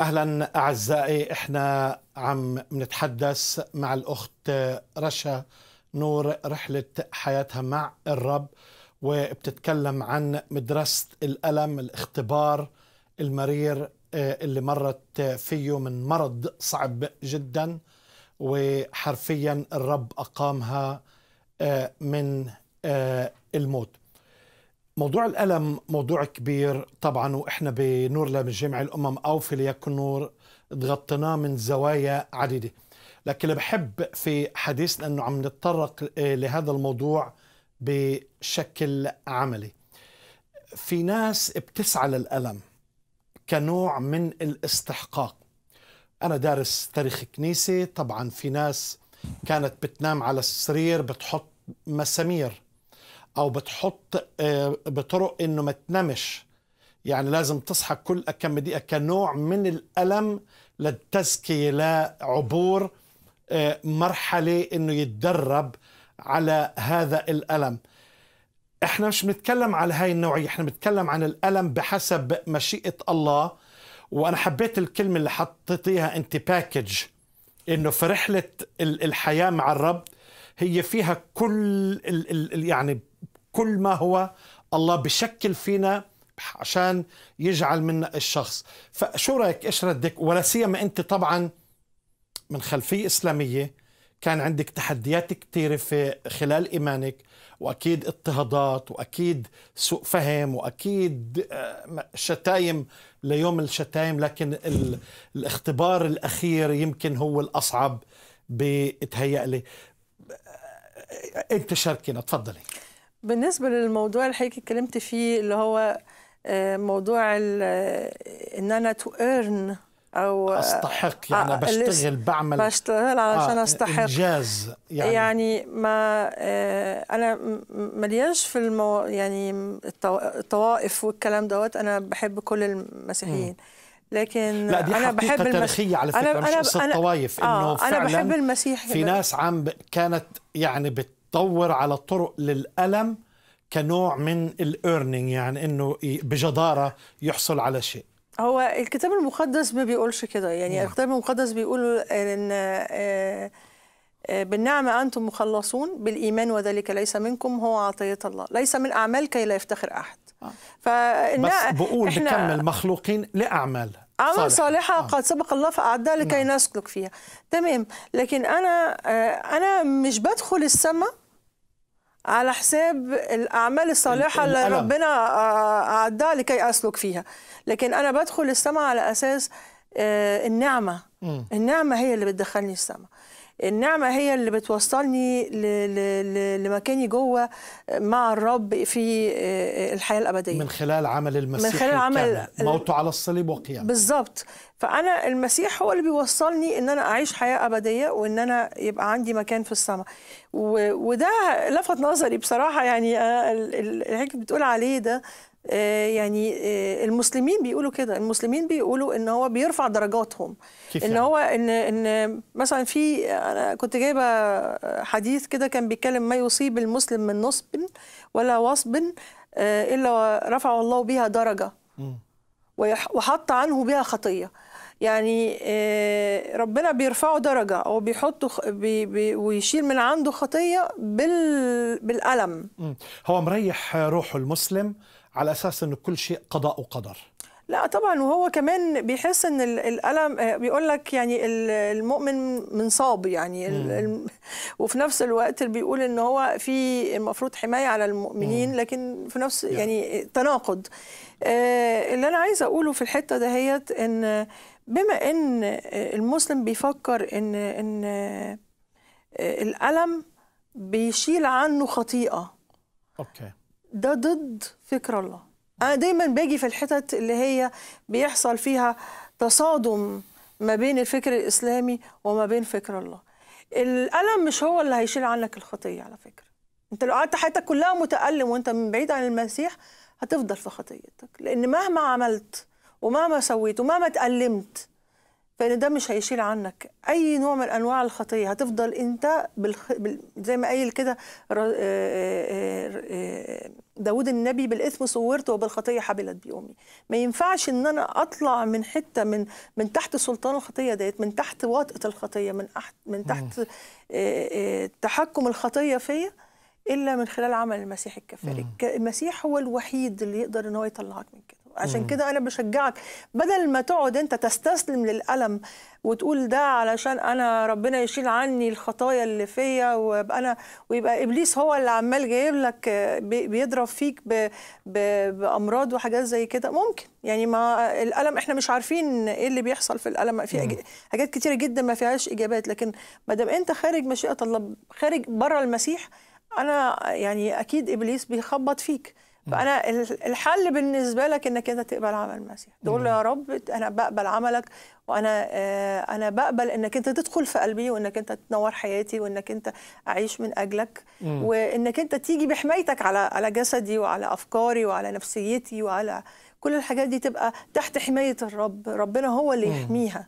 اهلا اعزائي احنا عم نتحدث مع الاخت رشا نور رحله حياتها مع الرب وبتتكلم عن مدرسه الالم الاختبار المرير آه، اللي مرت فيه من مرض صعب جدا وحرفيا الرب اقامها آه، من آه، الموت موضوع الألم موضوع كبير طبعا وإحنا بنور من جمع الأمم أو في ليكن نور تغطيناه من زوايا عديدة لكن اللي بحب في حديثنا أنه عم نتطرق آه، لهذا الموضوع بشكل عملي في ناس بتسعى للألم كنوع من الاستحقاق أنا دارس تاريخ كنيسة طبعا في ناس كانت بتنام على السرير بتحط مسامير او بتحط آه، بطرق انه ما تنامش يعني لازم تصحى كل كم دقيقه كنوع من الالم للتزكيه لعبور آه، مرحله انه يتدرب على هذا الالم احنا مش بنتكلم على هاي النوعيه احنا بنتكلم عن الالم بحسب مشيئه الله وانا حبيت الكلمه اللي حطيتيها انت باكج انه في رحله الحياه مع الرب هي فيها كل الـ الـ يعني كل ما هو الله بشكل فينا عشان يجعل منا الشخص فشو رايك ايش ردك ولا سيما انت طبعا من خلفيه اسلاميه كان عندك تحديات كثيره في خلال ايمانك واكيد اضطهادات واكيد سوء فهم واكيد آه، شتايم ليوم الشتايم لكن الاختبار الاخير يمكن هو الاصعب بتهيألي آه، انت شاركينا تفضلي بالنسبه للموضوع اللي حضرتك اتكلمت فيه اللي هو آه، موضوع آه، ان انا تو ايرن او آه، استحق يعني آه بشتغل بعمل بشتغل علشان آه استحق انجاز يعني يعني ما آه انا ملياش في المو يعني الطوائف والكلام دوت انا بحب كل المسيحيين لكن لا دي انا بحب التاريخية على فكره أنا مش قصه طوايف انه آه فعلا انا بحب المسيح في ناس عم كانت يعني بت تدور على طرق للألم كنوع من الإيرنينج يعني أنه بجدارة يحصل على شيء هو الكتاب المقدس ما بيقولش كده يعني نعم. الكتاب المقدس بيقول ان آه، آه، آه، بالنعمة أنتم مخلصون بالإيمان وذلك ليس منكم هو عطية الله ليس من أعمال كي لا يفتخر أحد فإن بس بقول بكمل مخلوقين لأعمال أعمال صالحة, صالحة آه. قد سبق الله فأعدها لكي نعم. نسلك فيها تمام لكن أنا أنا مش بدخل السماء على حساب الاعمال الصالحه اللي ربنا آه، آه، اعدها لكي اسلك فيها لكن انا بدخل السماء على اساس آه، النعمه النعمه هي اللي بتدخلني السماء النعمه هي اللي بتوصلني لمكاني جوه مع الرب في آه، الحياه الابديه من خلال عمل المسيح من خلال عمل موته على الصليب وقيامه بالظبط فانا المسيح هو اللي بيوصلني ان انا اعيش حياه ابديه وان انا يبقى عندي مكان في السماء وده لفت نظري بصراحه يعني آه، اللي بتقول عليه ده آه، يعني آه، المسلمين بيقولوا كده المسلمين بيقولوا ان هو بيرفع درجاتهم كيف ان يعني؟ هو ان ان مثلا في انا كنت جايبه حديث كده كان بيتكلم ما يصيب المسلم من نصب ولا وصب آه، الا رفع الله بها درجه وحط عنه بها خطيه يعني ربنا بيرفعه درجه او بيحطه بي بي ويشيل من عنده خطيه بال بالالم هو مريح روحه المسلم على اساس انه كل شيء قضاء وقدر لا طبعا وهو كمان بيحس ان الالم آه، بيقول لك يعني المؤمن منصاب يعني وفي نفس الوقت اللي بيقول ان هو في المفروض حمايه على المؤمنين لكن في نفس يعني تناقض آه، اللي انا عايزه اقوله في الحته دهيت ان بما ان المسلم بيفكر ان ان آه، الالم بيشيل عنه خطيئه اوكي ده ضد فكر الله انا دايما باجي في الحتت اللي هي بيحصل فيها تصادم ما بين الفكر الاسلامي وما بين فكر الله الالم مش هو اللي هيشيل عنك الخطيه على فكره انت لو قعدت حياتك كلها متالم وانت من بعيد عن المسيح هتفضل في خطيتك لان مهما عملت ومهما سويت ومهما تالمت فان ده مش هيشيل عنك اي نوع من انواع الخطيه هتفضل انت بالخ... بال... زي ما قايل كده آه، آه، آه، داود النبي بالاثم صورت وبالخطيه حبلت بيومي ما ينفعش ان انا اطلع من حته من من تحت سلطان الخطيه ديت من تحت وطئه الخطيه من أح... من تحت تحكم الخطيه فيا الا من خلال عمل المسيح الكفاري المسيح هو الوحيد اللي يقدر ان هو يطلعك من كده عشان كده انا بشجعك بدل ما تقعد انت تستسلم للالم وتقول ده علشان انا ربنا يشيل عني الخطايا اللي فيا وابقى انا ويبقى ابليس هو اللي عمال جايب لك بيضرب فيك ب... ب... بامراض وحاجات زي كده ممكن يعني ما الالم احنا مش عارفين ايه اللي بيحصل في الالم في أج... حاجات كتيره جدا ما فيهاش اجابات لكن ما دام انت خارج مشيئه الله خارج بره المسيح انا يعني اكيد ابليس بيخبط فيك فانا الحل بالنسبه لك انك انت تقبل عمل المسيح تقول له يا نعم. رب انا بقبل عملك وانا آه، انا بقبل انك انت تدخل في قلبي وانك انت تنور حياتي وانك انت اعيش من اجلك مم. وانك انت تيجي بحمايتك على على جسدي وعلى افكاري وعلى نفسيتي وعلى كل الحاجات دي تبقى تحت حمايه الرب ربنا هو اللي يحميها